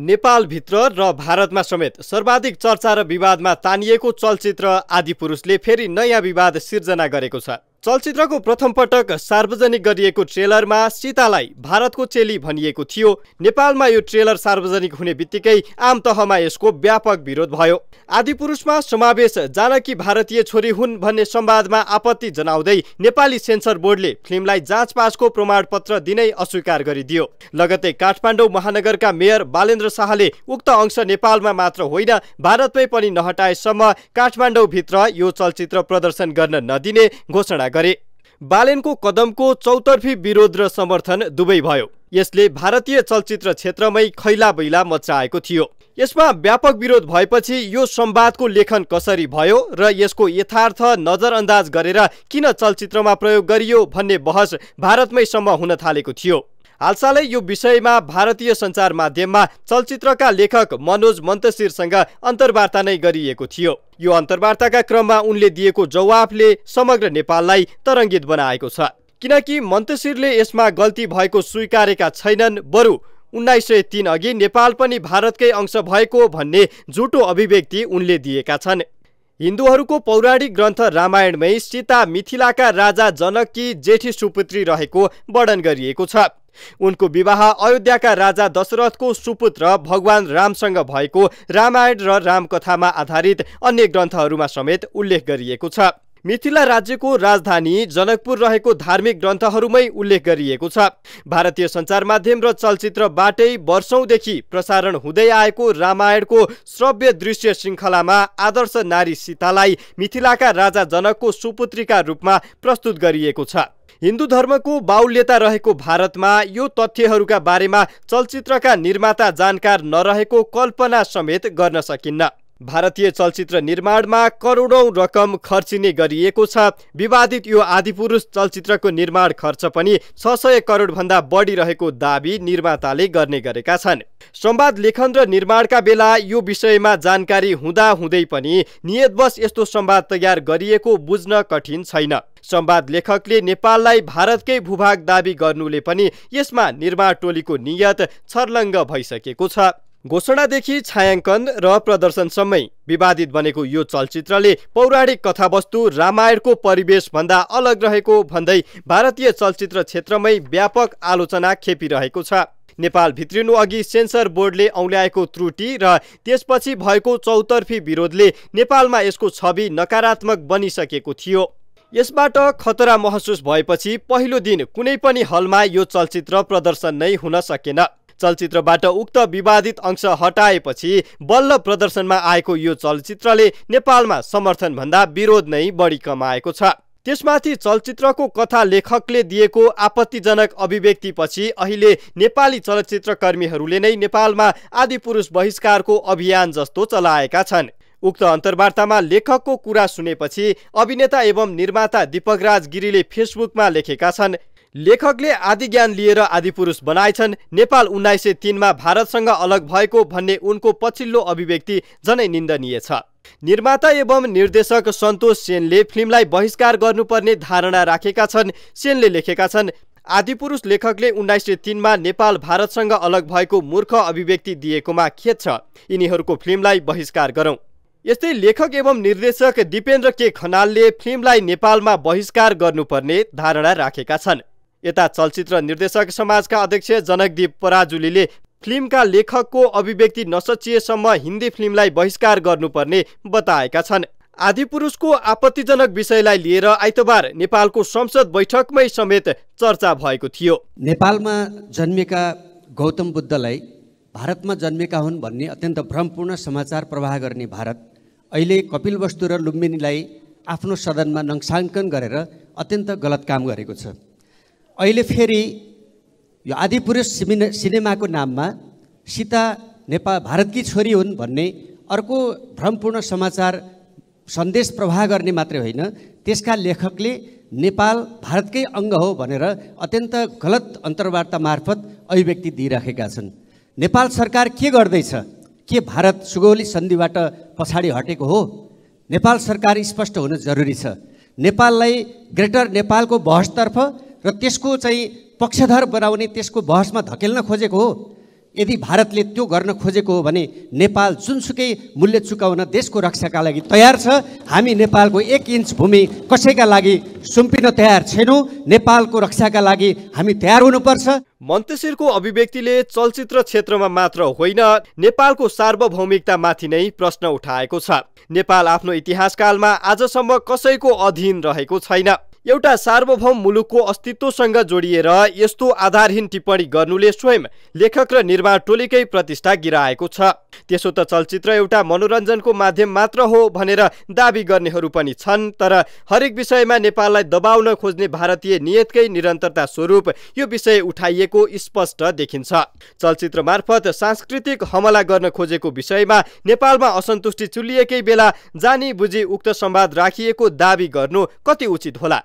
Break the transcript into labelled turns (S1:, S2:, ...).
S1: नेपालभित्र र भारतमा समेत सर्वाधिक चर्चा र विवादमा तानिएको चलचित्र आदिपुरुषले फेरि नयाँ विवाद सिर्जना गरेको छ चलचित्रको प्रथम पटक सार्वजनिक गरिएको ट्रेलरमा सीतालाई भारतको चेली भनिएको थियो नेपालमा यो ट्रेलर सार्वजनिक हुने बित्तिकै आम तहमा यसको व्यापक विरोध भयो आदिपुरुषमा समावेश जानकी भारतीय छोरी हुन् भन्ने संवादमा आपत्ति जनाउँदै नेपाली सेन्सर बोर्डले फिल्मलाई जाँचपासको प्रमाणपत्र दिनै अस्वीकार गरिदियो लगतै काठमाडौँ महानगरका मेयर बालेन्द्र शाहले उक्त अंश नेपालमा मात्र होइन भारतमै पनि नहटाएसम्म काठमाडौँभित्र यो चलचित्र प्रदर्शन गर्न नदिने घोषणा गरे बालेनको कदमको चौतर्फी विरोध र समर्थन दुवै भयो यसले भारतीय चलचित्र क्षेत्रमै खैला बैला मचाएको थियो यसमा व्यापक विरोध भएपछि यो संवादको लेखन कसरी भयो र यसको यथार्थ नजरअन्दाज गरेर किन चलचित्रमा प्रयोग गरियो भन्ने बहस भारतमै हुन थालेको थियो हालसालै यो विषयमा भारतीय सञ्चार माध्यममा चलचित्रका लेखक मनोज मन्तशिरसँग अन्तर्वार्ता नै गरिएको थियो यो अन्तर्वार्ताका क्रममा उनले दिएको जवाफले समग्र नेपाललाई तरङ्गित बनाएको छ किनकि मन्तशिरले यसमा गल्ती भएको स्वीकारेका छैनन् बरु उन्नाइस सय तिन अघि नेपाल पनि भारतकै अंश भएको भन्ने झुटो अभिव्यक्ति उनले दिएका छन् हिन्दूहरूको पौराणिक ग्रन्थ रामायणमै सीता मिथिलाका राजा जनककी जेठी सुपुत्री रहेको वर्णन गरिएको छ उनको विवाह अयोध्याका राजा दशरथको सुपुत्र भगवान रामसँग भएको रामायण र रामकथामा आधारित अन्य ग्रन्थहरूमा समेत उल्लेख गरिएको छ मिथिला राज्यको राजधानी जनकपुर रहेको धार्मिक ग्रन्थहरूमै उल्लेख गरिएको छ भारतीय सञ्चार माध्यम र चलचित्रबाटै वर्षौँदेखि प्रसारण हुँदै आएको रामायणको श्रव्य दृश्य श्रृङ्खलामा आदर्श नारी सीतालाई मिथिलाका राजा जनकको सुपुत्रीका रूपमा प्रस्तुत गरिएको छ हिन्दू धर्मको बाहुल्यता रहेको भारतमा यो तथ्यहरूका बारेमा चलचित्रका निर्माता जानकार नरहेको कल्पना समेत गर्न सकिन्न भारतीय चलचित्र निर्माणमा करोडौँ रकम खर्चिने गरिएको छ विवादित यो आदिपुरुष चलचित्रको निर्माण खर्च पनि छ सय करोडभन्दा बढी रहेको दावी निर्माताले गर्ने गरेका छन् संवाद लेखन र निर्माणका बेला यो विषयमा जानकारी हुँदाहुँदै पनि नियतवश यस्तो संवाद तयार गरिएको बुझ्न कठिन छैन संवाद लेखकले नेपाललाई भारतकै भूभाग दावी गर्नुले पनि यसमा निर्माण टोलीको नियत छर्लङ्ग भइसकेको छ घोषणादेखि छायाङ्कन र प्रदर्शनसम्मै विवादित बनेको यो चलचित्रले पौराणिक कथावस्तु रामायणको परिवेशभन्दा अलग रहेको भन्दै भारतीय चलचित्र क्षेत्रमै व्यापक आलोचना खेपिरहेको छ नेपाल भित्रिनु अघि सेन्सर बोर्डले औल्याएको त्रुटि र त्यसपछि भएको चौतर्फी विरोधले नेपालमा यसको छवि नकारात्मक बनिसकेको थियो यसबाट खतरा महसुस भएपछि पहिलो दिन कुनै पनि हलमा यो चलचित्र प्रदर्शन नै हुन सकेन चलचित्रबाट उक्त विवादित अंश हटाएपछि बल्ल प्रदर्शनमा आएको यो चलचित्रले नेपालमा समर्थनभन्दा विरोध नै बढी कमाएको छ त्यसमाथि चलचित्रको कथा लेखकले दिएको आपत्तिजनक अभिव्यक्तिपछि अहिले नेपाली चलचित्रकर्मीहरूले नै नेपालमा आदिपुरुष बहिष्कारको अभियान जस्तो चलाएका छन् उक्त अन्तर्वार्तामा लेखकको कुरा सुनेपछि अभिनेता एवं निर्माता दीपक राज गिरीले फेसबुकमा लेखेका छन् लेखकले आदि ज्ञान लिएर आदिपुरुष बनाएछन् नेपाल उन्नाइस सय तिनमा भारतसँग अलग भएको भन्ने उनको पछिल्लो अभिव्यक्ति झनै निन्दनीय छ निर्माता एवं निर्देशक सन्तोष सेनले फिल्मलाई बहिष्कार गर्नुपर्ने धारणा राखेका छन् सेनले लेखेका छन् आदिपुरुष लेखकले उन्नाइस सय तिनमा नेपाल भारतसँग अलग भएको मूर्ख अभिव्यक्ति दिएकोमा खेद छ यिनीहरूको फिल्मलाई बहिष्कार गरौँ यस्तै लेखक एवं निर्देशक दिपेन्द्र के खनालले फिल्मलाई नेपालमा बहिष्कार गर्नुपर्ने धारणा राखेका छन् यता चलचित्र निर्देशक समाजका अध्यक्ष जनकदीप पराजुलीले फिल्मका लेखकको अभिव्यक्ति नसचिएसम्म हिन्दी फिल्मलाई बहिष्कार गर्नुपर्ने बताएका छन् आदिपुरुषको आपत्तिजनक विषयलाई लिएर आइतबार नेपालको संसद बैठकमै समेत
S2: चर्चा भएको थियो नेपालमा जन्मेका गौतम बुद्धलाई भारतमा जन्मेका हुन् भन्ने अत्यन्त भ्रमपूर्ण समाचार प्रवाह गर्ने भारत अहिले कपिल वस्तु र लुम्बिनीलाई आफ्नो सदनमा नङसाङ्कन गरेर अत्यन्त गलत काम गरेको छ अहिले फेरि यो आदिपुरुष सिमिन सिनेमाको नाममा सीता नेपाल भारतकी छोरी हुन् भन्ने अर्को भ्रमपूर्ण समाचार सन्देश प्रवाह गर्ने मात्रै होइन त्यसका लेखकले नेपाल भारतकै अङ्ग हो भनेर अत्यन्त गलत अन्तर्वार्ता मार्फत अभिव्यक्ति दिइराखेका छन् नेपाल सरकार के गर्दैछ के भारत सुगौली सन्धिबाट पछाडि हटेको हो नेपाल सरकार स्पष्ट हुन जरुरी छ नेपाललाई ग्रेटर नेपालको बहसतर्फ र त्यसको चाहिँ पक्षधर बनाउने त्यसको बहसमा धकेल्न खोजेको हो यदि भारतले त्यो गर्न खोजेको हो भने नेपाल जुनसुकै मूल्य चुकाउन देशको रक्षाका लागि तयार छ हामी नेपालको एक इन्च भूमि कसैका लागि सुम्पिन तयार छैनौँ नेपालको रक्षाका लागि हामी तयार हुनुपर्छ
S1: मन्तसिरको अभिव्यक्तिले चलचित्र क्षेत्रमा मात्र होइन नेपालको सार्वभौमिकतामाथि नै प्रश्न उठाएको छ नेपाल आफ्नो इतिहासकालमा आजसम्म कसैको अधीन रहेको छैन एउटा सार्वभौम मुलुकको अस्तित्वसँग जोडिएर यस्तो आधारहीन टिप्पणी गर्नुले स्वयं लेखक र निर्माण टोलीकै प्रतिष्ठा गिराएको छ त्यसो त चलचित्र एउटा मनोरञ्जनको माध्यम मात्र हो भनेर दावी गर्नेहरू पनि छन् तर हरेक विषयमा नेपाललाई दबाउन खोज्ने भारतीय नियतकै निरन्तरता स्वरूप यो विषय उठाइएको स्पष्ट देखिन्छ चलचित्र मार्फत सांस्कृतिक हमला गर्न खोजेको विषयमा नेपालमा असन्तुष्टि चुलिएकै बेला जानी बुझी उक्त संवाद राखिएको दावी गर्नु कति उचित होला